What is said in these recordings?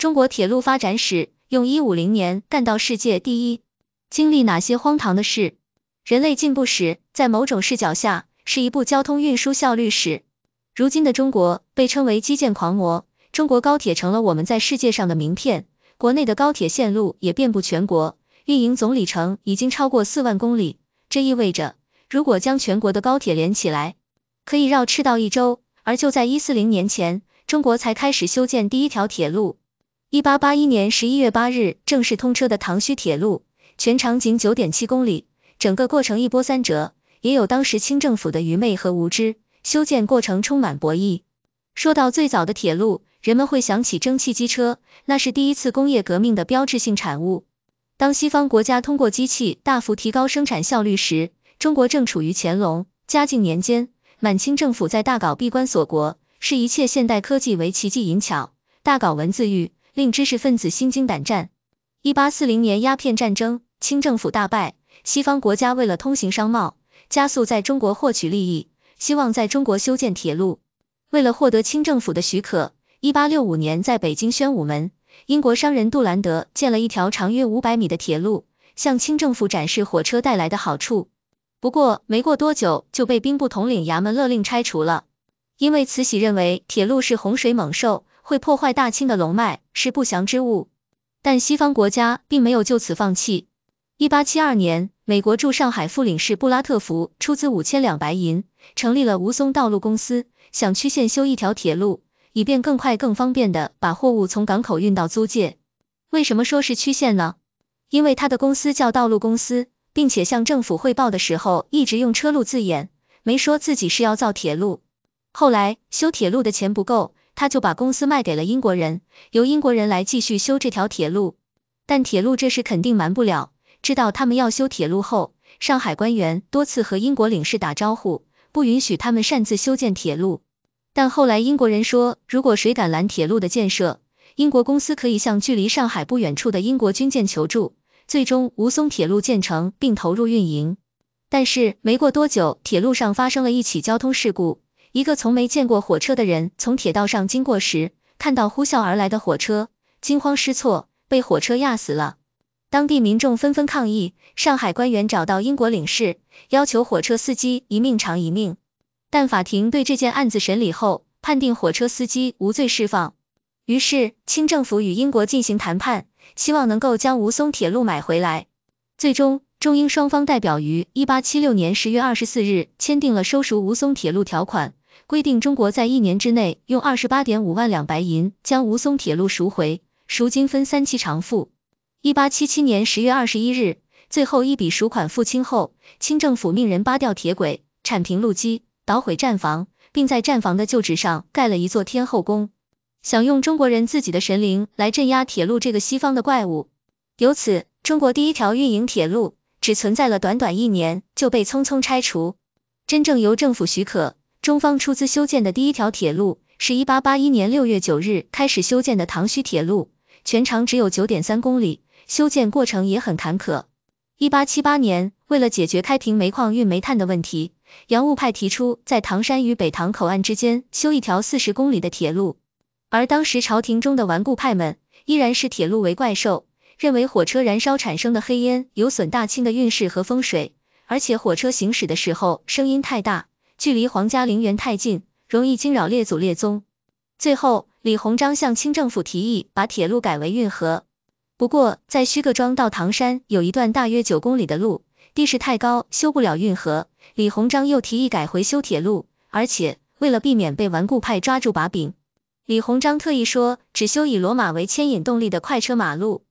中国铁路发展史用一五零年干到世界第一，经历哪些荒唐的事？人类进步史在某种视角下是一部交通运输效率史。如今的中国被称为基建狂魔，中国高铁成了我们在世界上的名片。国内的高铁线路也遍布全国，运营总里程已经超过四万公里。这意味着，如果将全国的高铁连起来，可以绕赤道一周。而就在一四零年前，中国才开始修建第一条铁路。一八八一年十一月八日正式通车的唐胥铁路，全长仅九点七公里，整个过程一波三折，也有当时清政府的愚昧和无知，修建过程充满博弈。说到最早的铁路，人们会想起蒸汽机车，那是第一次工业革命的标志性产物。当西方国家通过机器大幅提高生产效率时，中国正处于乾隆、嘉靖年间，满清政府在大搞闭关锁国，视一切现代科技为奇技淫巧，大搞文字狱。令知识分子心惊胆战。一八四零年鸦片战争，清政府大败，西方国家为了通行商贸，加速在中国获取利益，希望在中国修建铁路。为了获得清政府的许可，一八六五年在北京宣武门，英国商人杜兰德建了一条长约五百米的铁路，向清政府展示火车带来的好处。不过没过多久就被兵部统领衙门勒令拆除了，因为慈禧认为铁路是洪水猛兽。会破坏大清的龙脉，是不祥之物。但西方国家并没有就此放弃。一八七二年，美国驻上海副领事布拉特福出资五千两白银，成立了吴淞道路公司，想曲线修一条铁路，以便更快、更方便的把货物从港口运到租界。为什么说是曲线呢？因为他的公司叫道路公司，并且向政府汇报的时候一直用车路字眼，没说自己是要造铁路。后来修铁路的钱不够。他就把公司卖给了英国人，由英国人来继续修这条铁路。但铁路这事肯定瞒不了，知道他们要修铁路后，上海官员多次和英国领事打招呼，不允许他们擅自修建铁路。但后来英国人说，如果谁敢拦铁路的建设，英国公司可以向距离上海不远处的英国军舰求助。最终吴淞铁路建成并投入运营，但是没过多久，铁路上发生了一起交通事故。一个从没见过火车的人从铁道上经过时，看到呼啸而来的火车，惊慌失措，被火车压死了。当地民众纷纷抗议，上海官员找到英国领事，要求火车司机一命偿一命。但法庭对这件案子审理后，判定火车司机无罪释放。于是，清政府与英国进行谈判，希望能够将吴淞铁路买回来。最终，中英双方代表于一八七六年十月二十四日签订了收赎吴淞铁路条款。规定中国在一年之内用二十八点五万两白银将吴淞铁路赎回，赎金分三期偿付。一八七七年十月二十一日，最后一笔赎款付清后，清政府命人扒掉铁轨，铲平路基，捣毁站房，并在站房的旧址上盖了一座天后宫，想用中国人自己的神灵来镇压铁路这个西方的怪物。由此，中国第一条运营铁路只存在了短短一年就被匆匆拆除。真正由政府许可。中方出资修建的第一条铁路是1881年6月9日开始修建的唐胥铁路，全长只有9.3公里，修建过程也很坎坷。1878年，为了解决开平煤矿运煤炭的问题，洋务派提出在唐山与北塘口岸之间修一条40公里的铁路，而当时朝廷中的顽固派们依然视铁路为怪兽”，认为火车燃烧产生的黑烟有损大清的运势和风水，而且火车行驶的时候声音太大。距离皇家陵园太近，容易惊扰列祖列宗。最后，李鸿章向清政府提议把铁路改为运河。不过，在胥各庄到唐山有一段大约九公里的路，地势太高，修不了运河。李鸿章又提议改回修铁路，而且为了避免被顽固派抓住把柄，李鸿章特意说只修以骡马为牵引动力的快车马路。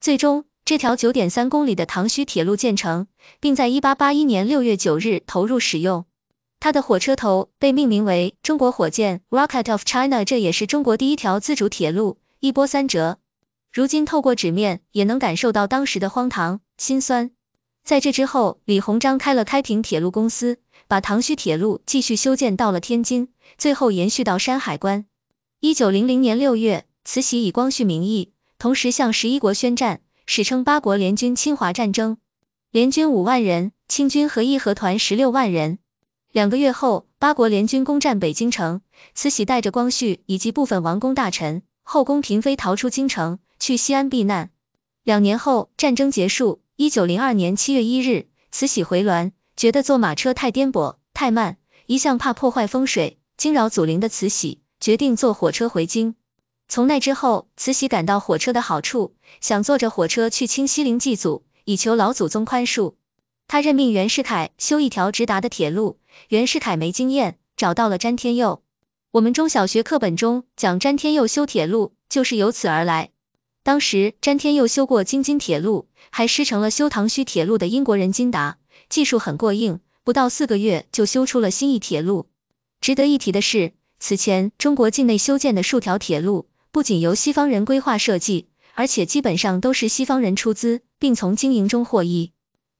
最终，这条九点三公里的唐胥铁路建成，并在一八八一年六月九日投入使用。他的火车头被命名为“中国火箭 ”（Rocket of China），这也是中国第一条自主铁路。一波三折，如今透过纸面也能感受到当时的荒唐、心酸。在这之后，李鸿章开了开平铁路公司，把唐胥铁路继续修建到了天津，最后延续到山海关。一九零零年六月，慈禧以光绪名义，同时向十一国宣战，史称八国联军侵华战争。联军五万人，清军和义和团十六万人。两个月后，八国联军攻占北京城，慈禧带着光绪以及部分王公大臣、后宫嫔妃逃出京城，去西安避难。两年后，战争结束。一九零二年七月一日，慈禧回銮，觉得坐马车太颠簸、太慢，一向怕破坏风水、惊扰祖陵的慈禧，决定坐火车回京。从那之后，慈禧感到火车的好处，想坐着火车去清西陵祭祖，以求老祖宗宽恕。他任命袁世凯修一条直达的铁路，袁世凯没经验，找到了詹天佑。我们中小学课本中讲詹天佑修铁路就是由此而来。当时詹天佑修过京津铁路，还师承了修唐胥铁路的英国人金达，技术很过硬，不到四个月就修出了新意铁路。值得一提的是，此前中国境内修建的数条铁路，不仅由西方人规划设计，而且基本上都是西方人出资，并从经营中获益。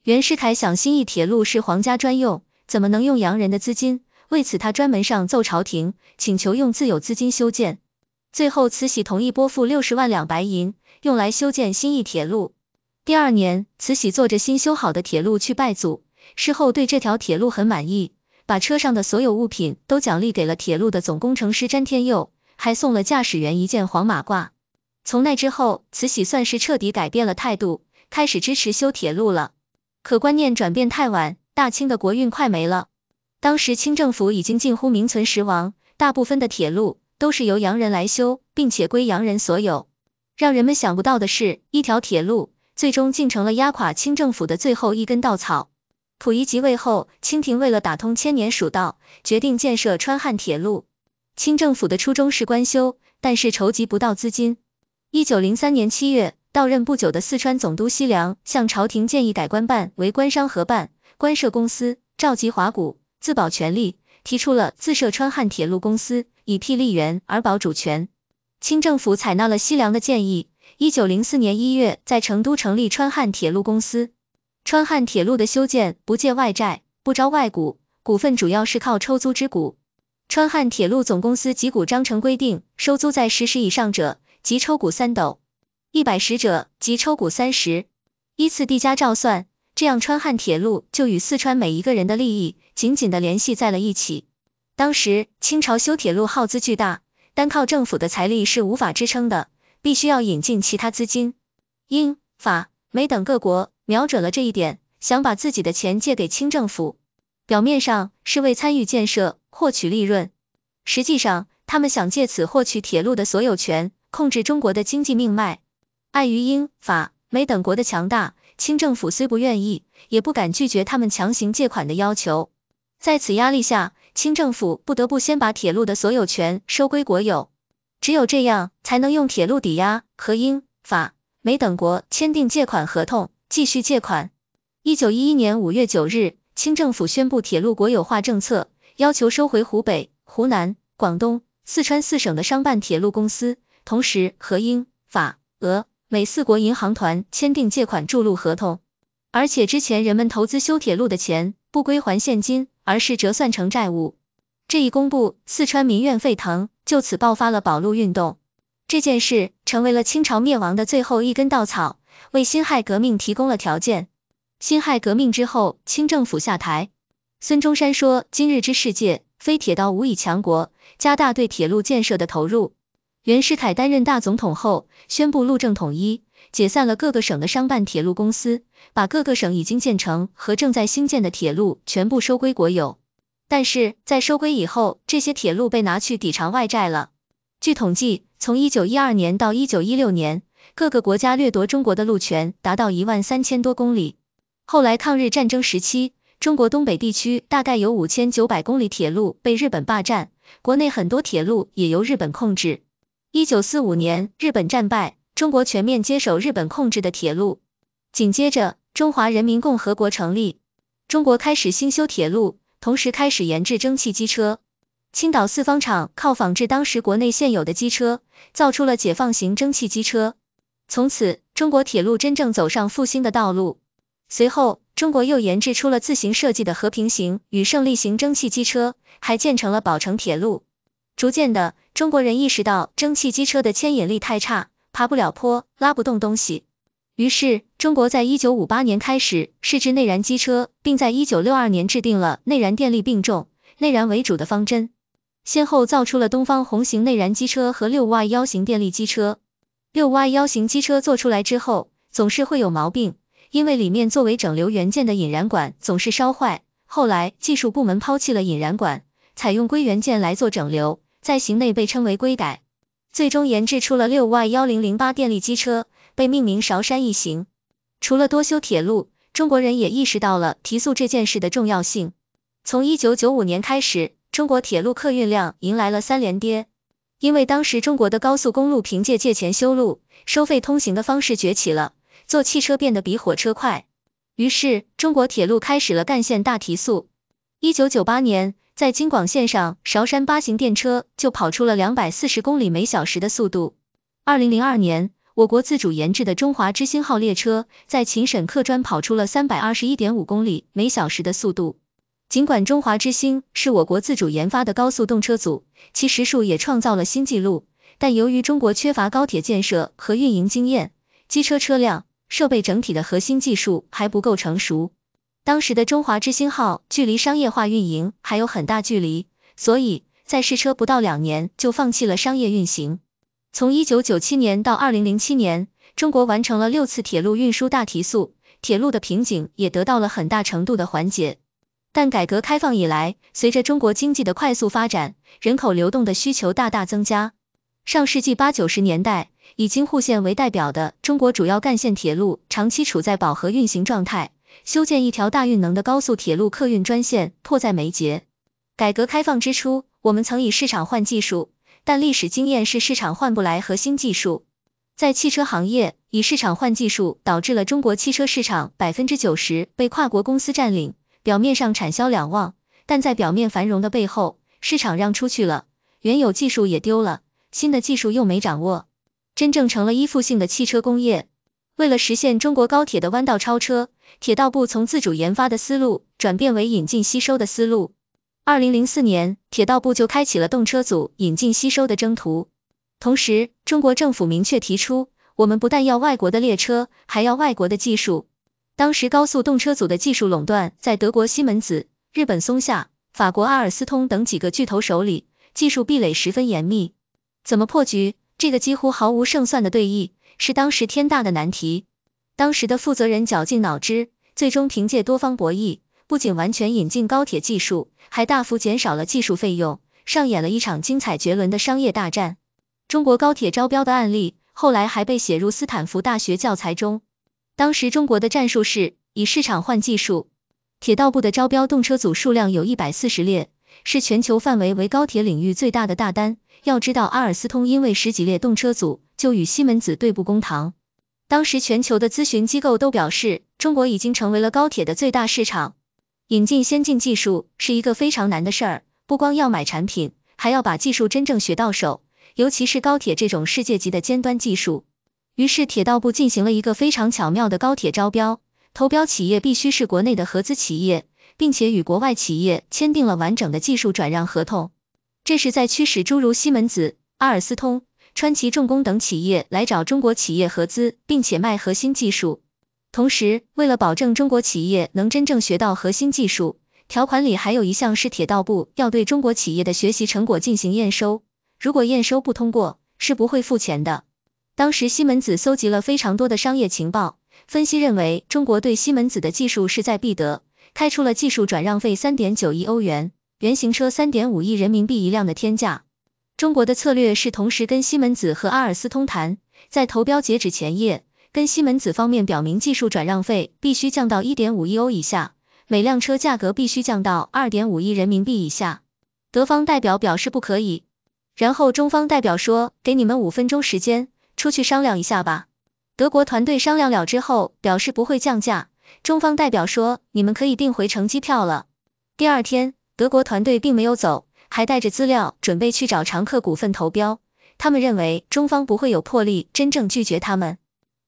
袁世凯想新义铁路是皇家专用，怎么能用洋人的资金？为此，他专门上奏朝廷，请求用自有资金修建。最后，慈禧同意拨付六十万两白银，用来修建新义铁路。第二年，慈禧坐着新修好的铁路去拜祖，事后对这条铁路很满意，把车上的所有物品都奖励给了铁路的总工程师詹天佑，还送了驾驶员一件黄马褂。从那之后，慈禧算是彻底改变了态度，开始支持修铁路了。可观念转变太晚，大清的国运快没了。当时清政府已经近乎名存实亡，大部分的铁路都是由洋人来修，并且归洋人所有。让人们想不到的是，一条铁路最终竟成了压垮清政府的最后一根稻草。溥仪即位后，清廷为了打通千年蜀道，决定建设川汉铁路。清政府的初衷是官修，但是筹集不到资金。一九零三年七月。到任不久的四川总督西凉向朝廷建议改官办为官商合办官设公司，召集华股自保权利，提出了自设川汉铁路公司以辟利源而保主权。清政府采纳了西凉的建议，一九零四年一月在成都成立川汉铁路公司。川汉铁路的修建不借外债，不招外股，股份主要是靠抽租之股。川汉铁路总公司及股章程规定，收租在十石以上者即抽股三斗。一百十者，即抽股三十，依次递加照算。这样川汉铁路就与四川每一个人的利益紧紧的联系在了一起。当时清朝修铁路耗资巨大，单靠政府的财力是无法支撑的，必须要引进其他资金。英、法、美等各国瞄准了这一点，想把自己的钱借给清政府，表面上是为参与建设获取利润，实际上他们想借此获取铁路的所有权，控制中国的经济命脉。碍于英法美等国的强大，清政府虽不愿意，也不敢拒绝他们强行借款的要求。在此压力下，清政府不得不先把铁路的所有权收归国有，只有这样才能用铁路抵押和英法美等国签订借款合同，继续借款。一九一一年五月九日，清政府宣布铁路国有化政策，要求收回湖北、湖南、广东、四川四省的商办铁路公司，同时和英法俄。美四国银行团签订借款筑路合同，而且之前人们投资修铁路的钱不归还现金，而是折算成债务。这一公布，四川民怨沸腾，就此爆发了保路运动。这件事成为了清朝灭亡的最后一根稻草，为辛亥革命提供了条件。辛亥革命之后，清政府下台。孙中山说：“今日之世界，非铁道无以强国，加大对铁路建设的投入。”袁世凯担任大总统后，宣布路政统一，解散了各个省的商办铁路公司，把各个省已经建成和正在兴建的铁路全部收归国有。但是在收归以后，这些铁路被拿去抵偿外债了。据统计，从1912年到1916年，各个国家掠夺中国的路权达到一万三千多公里。后来抗日战争时期，中国东北地区大概有五千九百公里铁路被日本霸占，国内很多铁路也由日本控制。一九四五年，日本战败，中国全面接手日本控制的铁路。紧接着，中华人民共和国成立，中国开始新修铁路，同时开始研制蒸汽机车。青岛四方厂靠仿制当时国内现有的机车，造出了解放型蒸汽机车。从此，中国铁路真正走上复兴的道路。随后，中国又研制出了自行设计的和平型与胜利型蒸汽机车，还建成了宝成铁路。逐渐的，中国人意识到蒸汽机车的牵引力太差，爬不了坡，拉不动东西。于是，中国在一九五八年开始试制内燃机车，并在一九六二年制定了内燃电力并重、内燃为主的方针，先后造出了东方红型内燃机车和六 Y 幺型电力机车。六 Y 幺型机车做出来之后，总是会有毛病，因为里面作为整流元件的引燃管总是烧坏。后来，技术部门抛弃了引燃管，采用硅元件来做整流。在行内被称为“龟改”，最终研制出了六 Y 幺零零八电力机车，被命名韶山一行。除了多修铁路，中国人也意识到了提速这件事的重要性。从一九九五年开始，中国铁路客运量迎来了三连跌，因为当时中国的高速公路凭借借钱修路、收费通行的方式崛起了，坐汽车变得比火车快。于是，中国铁路开始了干线大提速。一九九八年。在京广线上，韶山八型电车就跑出了两百四十公里每小时的速度。二零零二年，我国自主研制的中华之星号列车在秦沈客专跑出了三百二十一点五公里每小时的速度。尽管中华之星是我国自主研发的高速动车组，其时速也创造了新纪录，但由于中国缺乏高铁建设和运营经验，机车车辆设备整体的核心技术还不够成熟。当时的中华之星号距离商业化运营还有很大距离，所以在试车不到两年就放弃了商业运行。从一九九七年到二零零七年，中国完成了六次铁路运输大提速，铁路的瓶颈也得到了很大程度的缓解。但改革开放以来，随着中国经济的快速发展，人口流动的需求大大增加。上世纪八九十年代，以京沪线为代表的中国主要干线铁路长期处在饱和运行状态。修建一条大运能的高速铁路客运专线迫在眉睫。改革开放之初，我们曾以市场换技术，但历史经验是市场换不来核心技术。在汽车行业，以市场换技术导致了中国汽车市场百分之九十被跨国公司占领。表面上产销两旺，但在表面繁荣的背后，市场让出去了，原有技术也丢了，新的技术又没掌握，真正成了依附性的汽车工业。为了实现中国高铁的弯道超车，铁道部从自主研发的思路转变为引进吸收的思路。二零零四年，铁道部就开启了动车组引进吸收的征途。同时，中国政府明确提出，我们不但要外国的列车，还要外国的技术。当时，高速动车组的技术垄断在德国西门子、日本松下、法国阿尔斯通等几个巨头手里，技术壁垒十分严密。怎么破局？这个几乎毫无胜算的对弈是当时天大的难题。当时的负责人绞尽脑汁，最终凭借多方博弈，不仅完全引进高铁技术，还大幅减少了技术费用，上演了一场精彩绝伦的商业大战。中国高铁招标的案例后来还被写入斯坦福大学教材中。当时中国的战术是以市场换技术。铁道部的招标动车组数量有一百四十列。是全球范围为高铁领域最大的大单。要知道，阿尔斯通因为十几列动车组就与西门子对簿公堂。当时，全球的咨询机构都表示，中国已经成为了高铁的最大市场。引进先进技术是一个非常难的事儿，不光要买产品，还要把技术真正学到手，尤其是高铁这种世界级的尖端技术。于是，铁道部进行了一个非常巧妙的高铁招标，投标企业必须是国内的合资企业。并且与国外企业签订了完整的技术转让合同，这是在驱使诸如西门子、阿尔斯通、川崎重工等企业来找中国企业合资，并且卖核心技术。同时，为了保证中国企业能真正学到核心技术，条款里还有一项是铁道部要对中国企业的学习成果进行验收，如果验收不通过，是不会付钱的。当时，西门子搜集了非常多的商业情报，分析认为中国对西门子的技术势在必得。开出了技术转让费三点九亿欧元、原型车三点五亿人民币一辆的天价。中国的策略是同时跟西门子和阿尔斯通谈，在投标截止前夜，跟西门子方面表明技术转让费必须降到一点五亿欧以下，每辆车价格必须降到二点五亿人民币以下。德方代表表示不可以，然后中方代表说：“给你们五分钟时间，出去商量一下吧。”德国团队商量了之后，表示不会降价。中方代表说：“你们可以订回程机票了。”第二天，德国团队并没有走，还带着资料准备去找常客股份投标。他们认为中方不会有魄力真正拒绝他们。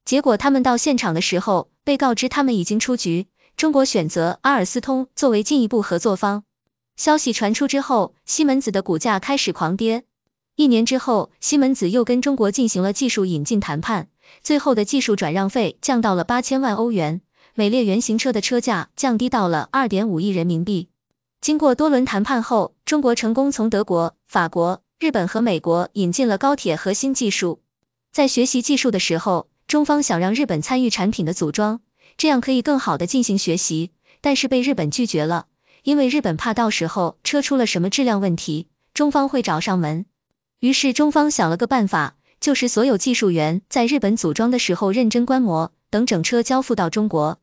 结果，他们到现场的时候，被告知他们已经出局，中国选择阿尔斯通作为进一步合作方。消息传出之后，西门子的股价开始狂跌。一年之后，西门子又跟中国进行了技术引进谈判，最后的技术转让费降到了八千万欧元。每列原型车的车价降低到了二点五亿人民币。经过多轮谈判后，中国成功从德国、法国、日本和美国引进了高铁核心技术。在学习技术的时候，中方想让日本参与产品的组装，这样可以更好的进行学习。但是被日本拒绝了，因为日本怕到时候车出了什么质量问题，中方会找上门。于是中方想了个办法，就是所有技术员在日本组装的时候认真观摩，等整车交付到中国。